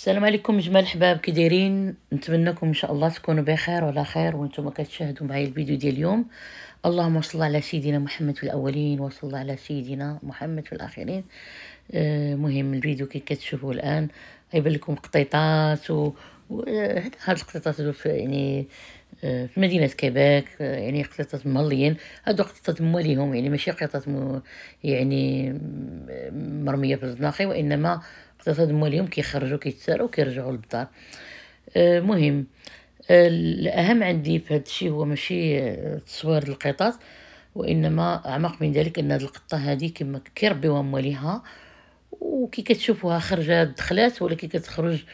السلام عليكم جمال الحباب كي دايرين نتمنىكم ان شاء الله تكونوا بخير وعلى خير وانتم كتشاهدوا معايا الفيديو ديال اليوم اللهم صل على سيدنا محمد في الاولين وصل على سيدنا محمد في الاخرين آه، مهم الفيديو كي كتشوفوا الان غيبان لكم قطيطات و هاد القطيطات هادو يعني آه، في مدينة كيباك آه، يعني قطيطات مهليين هادو قطيطات مواليهم يعني ماشي قطيطات يعني مرمية في الزناقي وإنما ثلاثة مواليهم كيخرجوا كيتساروا كيرجعوا للدار المهم آه، آه، الاهم عندي في هذا الشيء هو ماشي آه، تصوير القطط وانما اعمق من ذلك ان هاد القطه هادي كما كيربيوها مواليها وكي كتشوفوها خرجه دخلات ولا كي كتخرج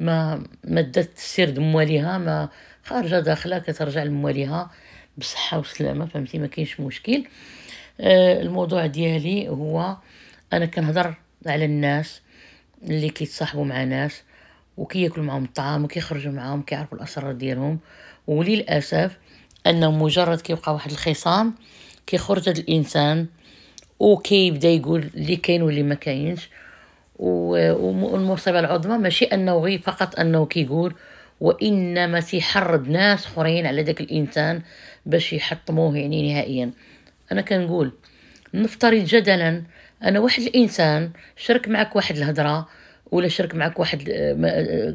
ما مدت سير السير دمواليها ما خارجه داخله كترجع لمواليها بصحه وسلامه فهمتي ما كاينش مشكل الموضوع ديالي هو انا كنهضر على الناس اللي كيتصاحبوا مع ناس وكياكلوا معاهم الطعام وكيخرجوا معاهم كيعرفوا الاسرار ديالهم وللاسف انه مجرد كيبقى واحد الخصام كيخرج هذا الانسان وكيبدا يقول اللي كاين واللي ما كاينش والمصيبه العظمى ماشي انه غير فقط انه كيقول وانما تيحرض ناس اخرين على داك الانسان باش يحطموه يعني نهائيا انا كنقول نفترض جدلا انا واحد الانسان شارك معك واحد الهضره ولا شارك معك واحد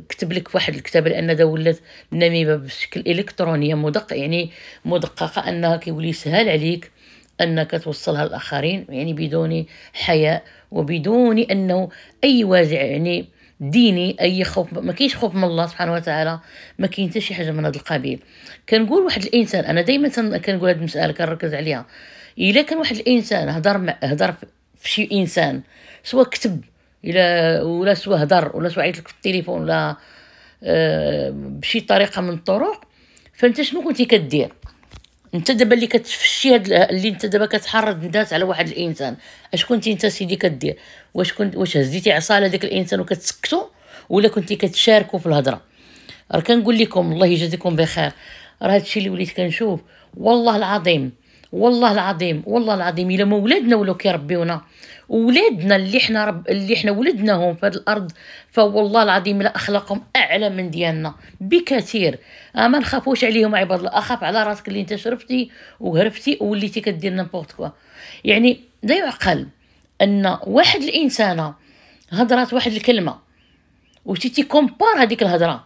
كتب لك واحد الكتاب لان دا ولات النميمه بشكل الكترونيه مدق يعني مدققه انها كيولي سهل عليك انك توصلها للاخرين يعني بدون حياء وبدون انه اي وازع يعني ديني اي خوف ما كاينش خوف من الله سبحانه وتعالى ما كاين حتى شي حاجه من هذا القبيل كنقول واحد الانسان انا دائما كنقول هذه المساله كنركز عليها الا كان واحد الانسان هضر مع هضر في شي انسان سواء كتب الا ولا سواء هضر ولا سواء عيط لك في التليفون ولا آه، بشي طريقه من الطرق فانت شنو كنتي كدير انت دابا اللي كتفشي هاد اللي انت دابا كتحرض الناس على واحد الانسان اش كنتي انت سيدي كدير واش كنت واش هزيتي عصا على داك الانسان وكتسكتو ولا كنتي كتشاركو في الهضره راه كنقول لكم الله يجازيكم بخير راه هادشي اللي وليت كنشوف والله العظيم والله العظيم والله العظيم الا ما ولادنا ولاو كيربيونا ولادنا اللي حنا رب اللي حنا ولدناهم في هذه الارض فوالله العظيم لا اخلاقهم اعلى من ديالنا بكثير آه، ما نخافوش عليهم عباد الله اخاف على راسك اللي انت شربتي وهربتي ووليتي كدير نيمبورت كوا يعني لا يعقل ان واحد الانسانه هضرات واحد الكلمه وتيتي كومبار هذيك الهضره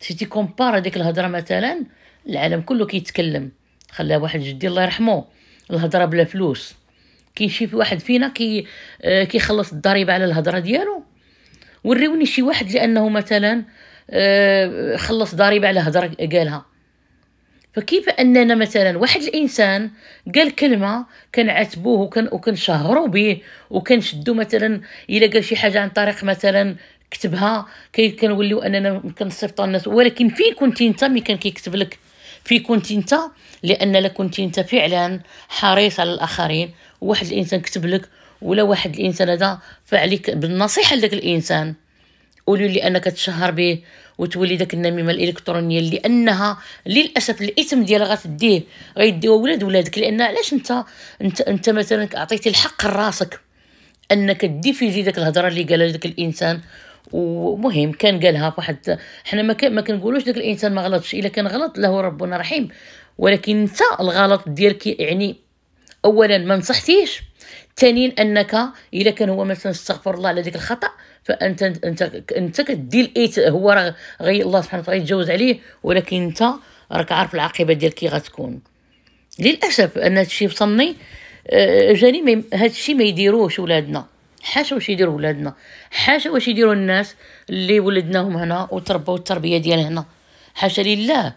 تيتي كومبار هذيك الهضره مثلا العالم كله كيتكلم كي خلاه واحد جدي الله يرحمه الهضره بلا فلوس كاين شي واحد فينا كي آه، كيخلص الضريبه على الهضره ديالو وريوني شي واحد لانه مثلا آه، خلص ضريبه على هضره قالها فكيف اننا مثلا واحد الانسان قال كلمه كنعاتبوه وكن وكنشهروا به وكنشدو مثلا الا قال شي حاجه عن طريق مثلا كتبها كنوليو اننا كنصيفطوا الناس ولكن فين كنتي انت ملي كان كيكتب لك في كنت انت لان لا كنت انت فعلا حريص على الاخرين واحد الانسان كتب لك ولا واحد الانسان هذا فعليك بالنصيحه لذاك الانسان قولوا لانك تشهر به وتولي داك النميمه الالكترونيه لانها للاسف الاثم ديالها غتديه غيديوه ولاد ولادك لان علاش انت انت انت مثلا عطيتي الحق لراسك انك تدي في داك الهضره اللي قالها داك الانسان ومهم كان قالها فواحد حنا ما, ما كنقولوش داك الانسان ما غلطش الا كان غلط له ربنا رحيم ولكن انت الغلط ديالك يعني اولا ما نصحتيش ثانيا انك الا كان هو مثلا استغفر الله على ذاك الخطا فانت انت انت كدي الايت هو راه غير الله سبحانه وتعالى يتجاوز عليه ولكن انت راك عارف العاقبه ديال كي غتكون للاسف ان هادشي وصلني آه، جاني هادشي ما يديروش ولادنا حاشا واش يديروا ولادنا حاشا واش يديروا الناس اللي ولدناهم هنا وتربوا التربيه ديال هنا حاشا لله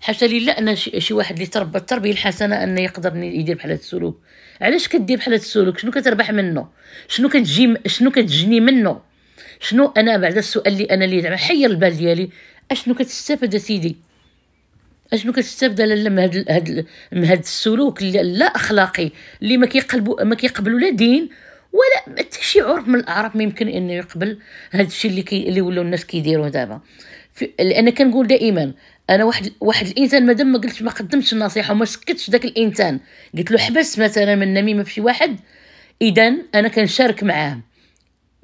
حاشا لله ان شي واحد اللي تربى التربيه الحسنه انه يقدر يدير بحال هذا السلوك علاش كدير بحال هذا السلوك شنو كتربح منه شنو كتجي شنو كتجني منه شنو انا بعد السؤال اللي انا اللي زعما حير البال ديالي اشنو كتستافد سيدي اشنو كتستافد لالا من هاد من هاد السلوك لا اخلاقي اللي ما كيقلبوا ما كيقبلوا لا دين ولا حتى شي عرف من الاعراف ما يمكن انه يقبل هذا الشيء اللي كي اللي ولاو الناس كيديروه دابا لان كنقول دائما انا واحد واحد الانسان مادام ما قلتش ما قدمتش النصيحه وما سكتش داك الانسان قلت له حبس مثلا من النميمه في شي واحد اذا انا كنشارك معاه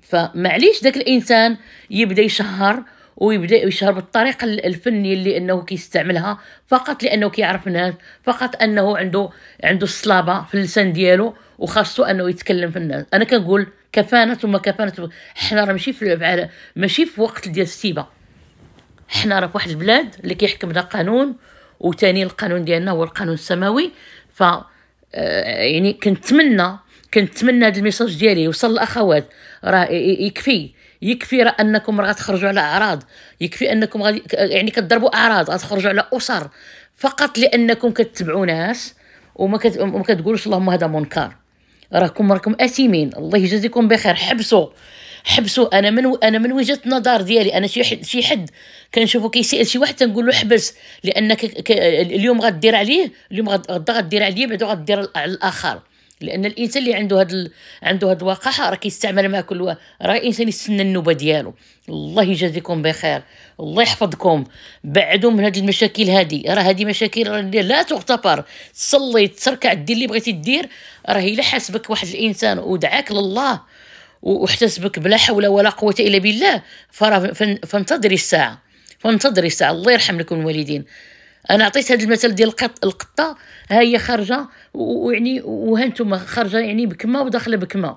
فمعليش داك الانسان يبدا يشهر ويبدا يشهر بالطريقه الفنيه اللي انه كيستعملها فقط لانه كيعرف الناس فقط انه عنده عنده الصلابه في اللسان ديالو وخاصو انه يتكلم في الناس انا كنقول كفانه ثم كفانه حنا راه ماشي في ماشي في وقت ديال السيبه حنا راه في واحد البلاد اللي كيحكمنا قانون وتاني القانون ديالنا هو القانون السماوي ف آه، يعني كنتمنى كنتمنى هذا الميساج ديالي يوصل للاخوات راه يكفي يكفي راه انكم راه تخرجوا على اعراض يكفي انكم غادي يعني كتضربوا اعراض غتخرجوا على اسر فقط لانكم كتبعوا ناس وما كت... وما كتقولوش اللهم هذا منكر راكم راكم اثيمين الله يجازيكم بخير حبسوا حبسوا انا من انا من وجهه النظر ديالي انا شي حد شي حد كنشوفو كيسال شي واحد تنقول له حبس لانك ك... اليوم غدير عليه اليوم غدا غدير عليه بعدا غدير على الاخر لان الانسان اللي عنده هاد ال... عنده هاد الوقاحه راه كيستعمل مع كل راه الانسان يستنى النوبه ديالو الله يجازيكم بخير الله يحفظكم بعدوا من هاد المشاكل هادي راه هادي مشاكل لا تغتفر صلي تركع دير اللي بغيتي دير راه الا حاسبك واحد الانسان ودعاك لله واحتسبك بلا حول ولا قوه الا بالله فراه فانتظري الساعه فانتظري الساعه الله يرحم لكم الوالدين انا عطيت هذا المثل ديال القط القطه ها هي خارجه ويعني وهانتوما خارجه يعني بكمه وداخله بكمه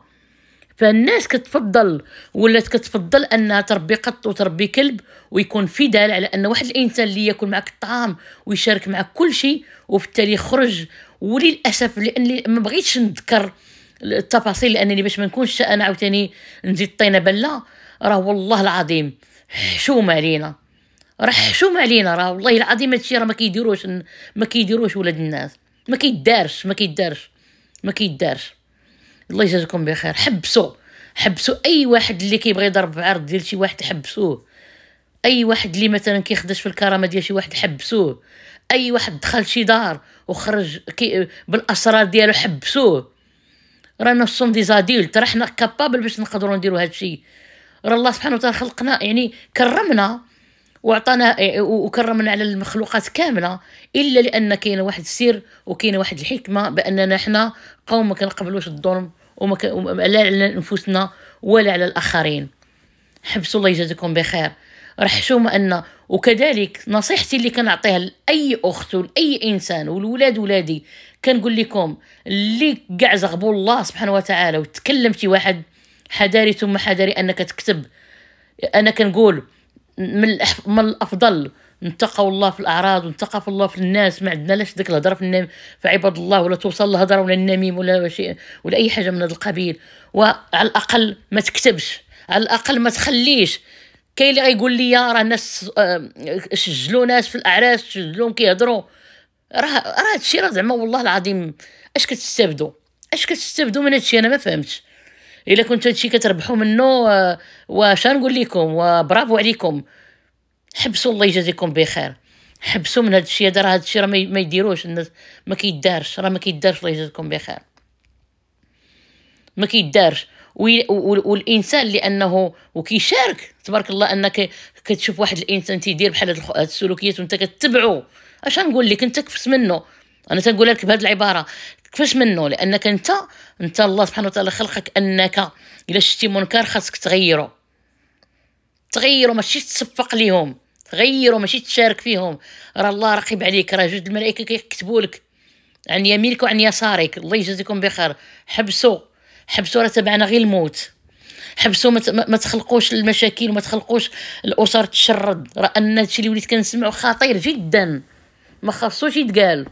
فالناس كتفضل ولات كتفضل انها تربي قط وتربي كلب ويكون في دال على ان واحد الانسان اللي ياكل معك الطعام ويشارك معك كل شيء وبالتالي خرج وللاسف لاني ما بغيتش نذكر التفاصيل لانني باش ما نكونش انا عاوتاني نزيد طينه بله راه والله العظيم حشومه علينا راه نعم. حشوم علينا راه والله العظيم هادشي راه ما كيديروش ما كيديروش ولاد الناس ما كيدارش ما كيدارش ما كيدارش الله يجازيكم بخير حبسوا حبسوا اي واحد اللي كيبغي يضرب عرض ديال شي واحد حبسوه اي واحد اللي مثلا كيخدش في الكرامه ديال شي واحد حبسوه اي واحد دخل شي دار وخرج كي بالاسرار ديالو حبسوه رانا سون دي زاديل ترى حنا كابابل باش نقدروا نديروا هادشي راه الله سبحانه وتعالى خلقنا يعني كرمنا وعطانا إيه، إيه، وكرمنا على المخلوقات كامله الا لان كاين واحد السر وكاين واحد الحكمه باننا حنا قوم ما كنقبلوش الظلم وما لا على انفسنا ولا على الاخرين حبسوا الله يجازيكم بخير رحشوا ان وكذلك نصيحتي اللي كنعطيها لاي اخت ولاي انسان والولاد ولادي كنقول لكم اللي كاع زغبوا الله سبحانه وتعالى وتكلم شي واحد حذاري ثم حذاري انك تكتب انا كنقول من, من الافضل نتقوا الله في الاعراض ونتقى في الله في الناس ما عندنا لاش ديك الهضره في النام في عباد الله ولا توصل الهضره ولا النميم ولا شيء ولا اي حاجه من هذا القبيل وعلى الاقل ما تكتبش على الاقل ما تخليش كاين اللي غيقول لي راه ناس آه، سجلوا ناس في الاعراس سجلوهم كيهضروا راه راه هادشي راه زعما والله العظيم اش كتستافدوا اش كتستافدوا من هادشي انا ما فهمتش الا كنتو هادشي كتربحوا منه آه، واش نقول لكم وبرافو عليكم حبسوا الله يجازيكم بخير حبسوا من هادشي هذا راه هادشي راه ما يديروش الناس ما كيدارش راه ما كيدارش الله يجازيكم بخير ما كيدارش والانسان لانه وكيشارك تبارك الله انك كتشوف واحد الانسان تيدير بحال هاد السلوكيات وانت كتبعو اش نقول لك انت كفت منه انا تنقول لك بهذه العباره كيفاش منه لانك انت انت الله سبحانه وتعالى خلقك انك الا شتي منكر خاصك تغيره تغيره ماشي تصفق ليهم تغيره ماشي تشارك فيهم راه الله رقيب عليك راه جوج الملائكه كيكتبوا لك عن يمينك وعن يسارك الله يجازيكم بخير حبسوا حبسوا راه تبعنا غير الموت حبسوا ما تخلقوش المشاكل وما تخلقوش الاسر تشرد راه ان هادشي اللي وليت كنسمعو خطير جدا ما خاصوش يتقال